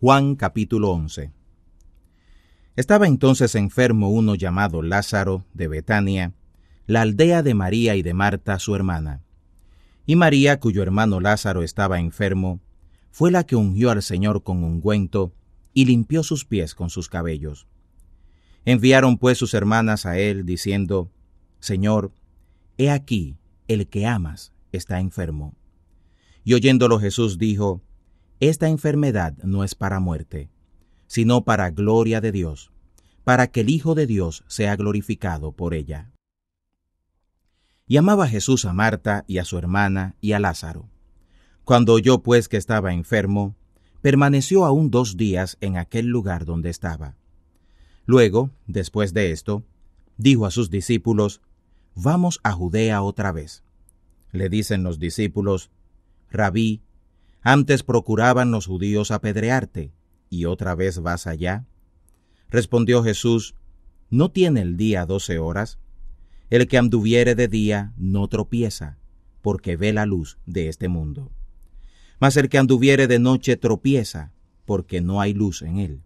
Juan capítulo 11. Estaba entonces enfermo uno llamado Lázaro de Betania, la aldea de María y de Marta, su hermana. Y María, cuyo hermano Lázaro estaba enfermo, fue la que ungió al Señor con ungüento y limpió sus pies con sus cabellos. Enviaron pues sus hermanas a él, diciendo, Señor, he aquí, el que amas está enfermo. Y oyéndolo Jesús dijo, esta enfermedad no es para muerte, sino para gloria de Dios, para que el Hijo de Dios sea glorificado por ella. Llamaba Jesús a Marta y a su hermana y a Lázaro. Cuando oyó pues que estaba enfermo, permaneció aún dos días en aquel lugar donde estaba. Luego, después de esto, dijo a sus discípulos, Vamos a Judea otra vez. Le dicen los discípulos, Rabí, antes procuraban los judíos apedrearte, y otra vez vas allá. Respondió Jesús, ¿no tiene el día doce horas? El que anduviere de día no tropieza, porque ve la luz de este mundo. Mas el que anduviere de noche tropieza, porque no hay luz en él.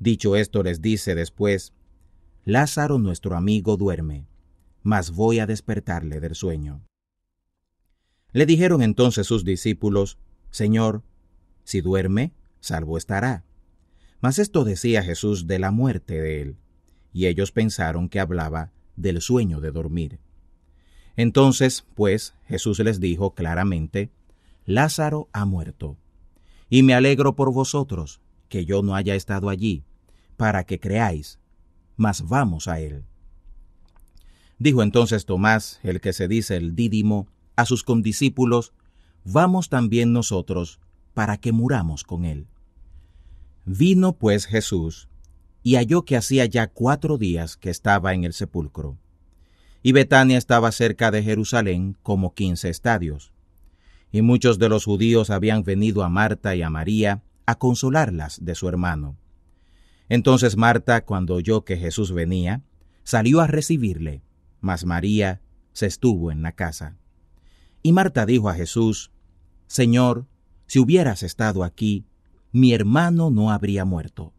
Dicho esto les dice después, Lázaro nuestro amigo duerme, mas voy a despertarle del sueño. Le dijeron entonces sus discípulos, Señor, si duerme, salvo estará. Mas esto decía Jesús de la muerte de él, y ellos pensaron que hablaba del sueño de dormir. Entonces, pues, Jesús les dijo claramente, Lázaro ha muerto, y me alegro por vosotros, que yo no haya estado allí, para que creáis, mas vamos a él. Dijo entonces Tomás, el que se dice el Dídimo, a sus condiscípulos, vamos también nosotros para que muramos con él. Vino pues Jesús, y halló que hacía ya cuatro días que estaba en el sepulcro. Y Betania estaba cerca de Jerusalén como quince estadios. Y muchos de los judíos habían venido a Marta y a María a consolarlas de su hermano. Entonces Marta, cuando oyó que Jesús venía, salió a recibirle, mas María se estuvo en la casa. Y Marta dijo a Jesús, Señor, si hubieras estado aquí, mi hermano no habría muerto.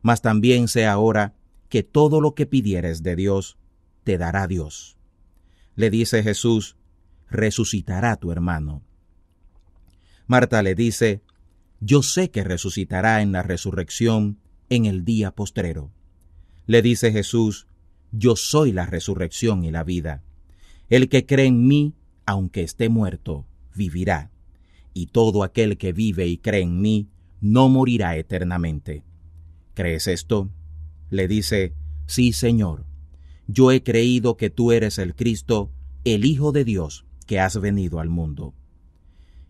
Mas también sé ahora que todo lo que pidieres de Dios, te dará Dios. Le dice Jesús, resucitará tu hermano. Marta le dice, yo sé que resucitará en la resurrección en el día postrero. Le dice Jesús, yo soy la resurrección y la vida. El que cree en mí, aunque esté muerto, vivirá, y todo aquel que vive y cree en mí, no morirá eternamente. ¿Crees esto? Le dice, Sí, Señor, yo he creído que tú eres el Cristo, el Hijo de Dios, que has venido al mundo.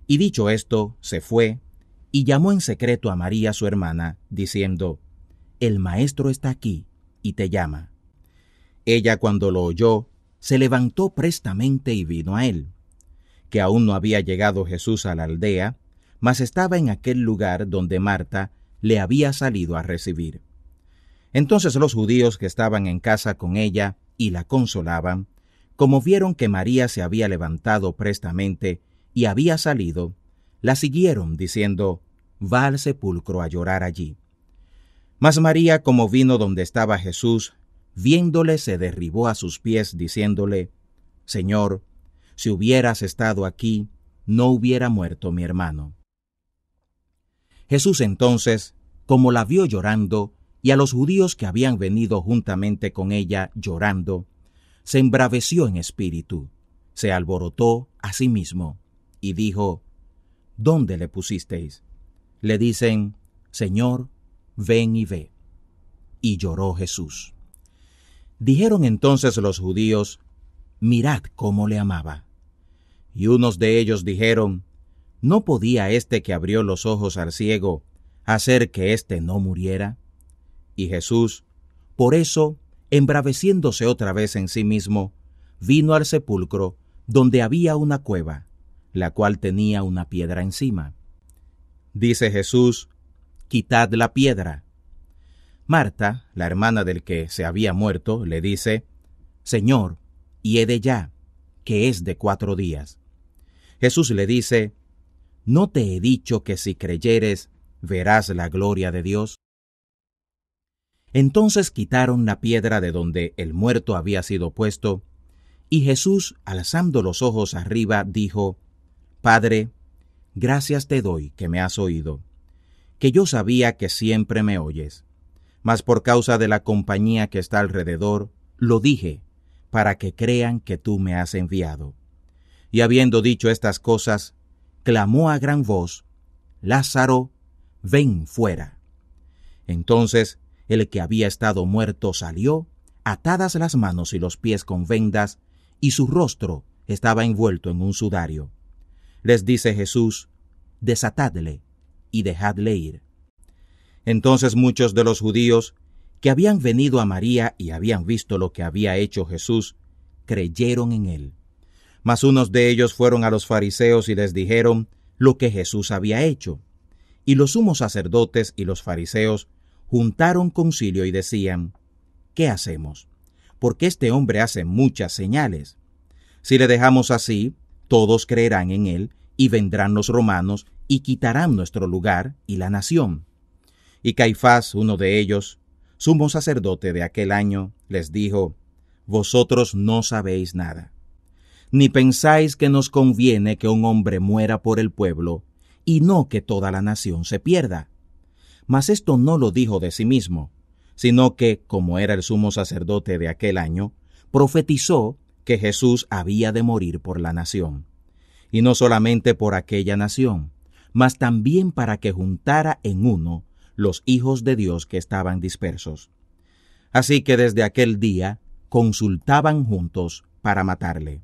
Y dicho esto, se fue, y llamó en secreto a María su hermana, diciendo, El Maestro está aquí, y te llama. Ella cuando lo oyó, se levantó prestamente y vino a él, que aún no había llegado Jesús a la aldea, mas estaba en aquel lugar donde Marta le había salido a recibir. Entonces los judíos que estaban en casa con ella y la consolaban, como vieron que María se había levantado prestamente y había salido, la siguieron diciendo, va al sepulcro a llorar allí. Mas María, como vino donde estaba Jesús, viéndole se derribó a sus pies, diciéndole, Señor, si hubieras estado aquí, no hubiera muerto mi hermano. Jesús entonces, como la vio llorando, y a los judíos que habían venido juntamente con ella llorando, se embraveció en espíritu, se alborotó a sí mismo, y dijo, ¿Dónde le pusisteis? Le dicen, Señor, ven y ve. Y lloró Jesús. Dijeron entonces los judíos, mirad cómo le amaba. Y unos de ellos dijeron, ¿no podía este que abrió los ojos al ciego hacer que éste no muriera? Y Jesús, por eso, embraveciéndose otra vez en sí mismo, vino al sepulcro donde había una cueva, la cual tenía una piedra encima. Dice Jesús, Quitad la piedra. Marta, la hermana del que se había muerto, le dice, Señor, hiede ya, que es de cuatro días. Jesús le dice, ¿no te he dicho que si creyeres verás la gloria de Dios? Entonces quitaron la piedra de donde el muerto había sido puesto, y Jesús, alzando los ojos arriba, dijo, Padre, gracias te doy que me has oído, que yo sabía que siempre me oyes mas por causa de la compañía que está alrededor, lo dije, para que crean que tú me has enviado. Y habiendo dicho estas cosas, clamó a gran voz, Lázaro, ven fuera. Entonces el que había estado muerto salió, atadas las manos y los pies con vendas, y su rostro estaba envuelto en un sudario. Les dice Jesús, desatadle y dejadle ir. Entonces muchos de los judíos que habían venido a María y habían visto lo que había hecho Jesús, creyeron en él. Mas unos de ellos fueron a los fariseos y les dijeron lo que Jesús había hecho. Y los sumos sacerdotes y los fariseos juntaron concilio y decían, ¿qué hacemos? Porque este hombre hace muchas señales. Si le dejamos así, todos creerán en él, y vendrán los romanos, y quitarán nuestro lugar y la nación. Y Caifás, uno de ellos, sumo sacerdote de aquel año, les dijo, Vosotros no sabéis nada, ni pensáis que nos conviene que un hombre muera por el pueblo, y no que toda la nación se pierda. Mas esto no lo dijo de sí mismo, sino que, como era el sumo sacerdote de aquel año, profetizó que Jesús había de morir por la nación, y no solamente por aquella nación, mas también para que juntara en uno los hijos de Dios que estaban dispersos. Así que desde aquel día consultaban juntos para matarle.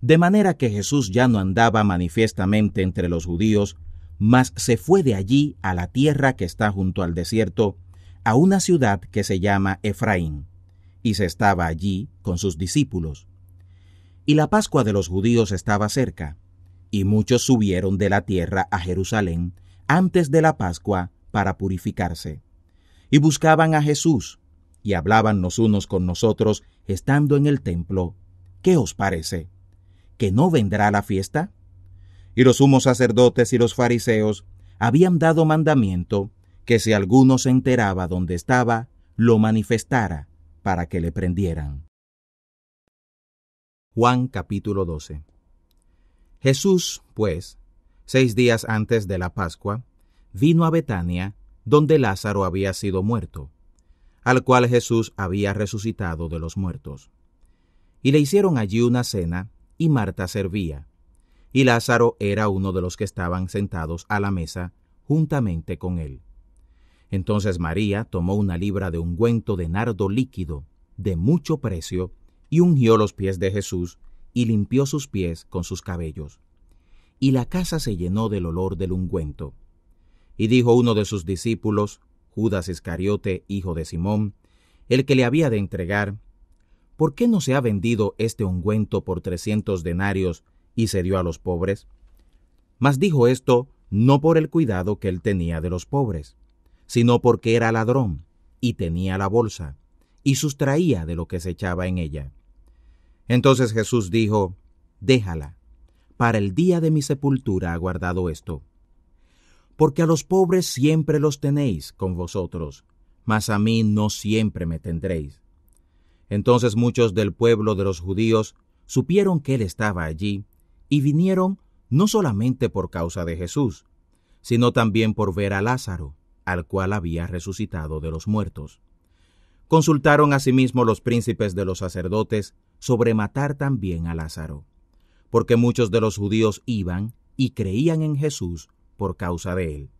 De manera que Jesús ya no andaba manifiestamente entre los judíos, mas se fue de allí a la tierra que está junto al desierto, a una ciudad que se llama Efraín, y se estaba allí con sus discípulos. Y la Pascua de los judíos estaba cerca, y muchos subieron de la tierra a Jerusalén antes de la Pascua para purificarse. Y buscaban a Jesús, y hablaban los unos con nosotros, estando en el templo. ¿Qué os parece? ¿Que no vendrá la fiesta? Y los sumos sacerdotes y los fariseos habían dado mandamiento que si alguno se enteraba dónde estaba, lo manifestara para que le prendieran. Juan capítulo 12 Jesús, pues, seis días antes de la Pascua, vino a Betania, donde Lázaro había sido muerto, al cual Jesús había resucitado de los muertos. Y le hicieron allí una cena, y Marta servía, y Lázaro era uno de los que estaban sentados a la mesa juntamente con él. Entonces María tomó una libra de ungüento de nardo líquido, de mucho precio, y ungió los pies de Jesús, y limpió sus pies con sus cabellos. Y la casa se llenó del olor del ungüento. Y dijo uno de sus discípulos, Judas Iscariote, hijo de Simón, el que le había de entregar, ¿por qué no se ha vendido este ungüento por trescientos denarios y se dio a los pobres? Mas dijo esto no por el cuidado que él tenía de los pobres, sino porque era ladrón y tenía la bolsa, y sustraía de lo que se echaba en ella. Entonces Jesús dijo, Déjala, para el día de mi sepultura ha guardado esto porque a los pobres siempre los tenéis con vosotros, mas a mí no siempre me tendréis. Entonces muchos del pueblo de los judíos supieron que él estaba allí, y vinieron no solamente por causa de Jesús, sino también por ver a Lázaro, al cual había resucitado de los muertos. Consultaron asimismo los príncipes de los sacerdotes sobre matar también a Lázaro, porque muchos de los judíos iban y creían en Jesús por causa de él.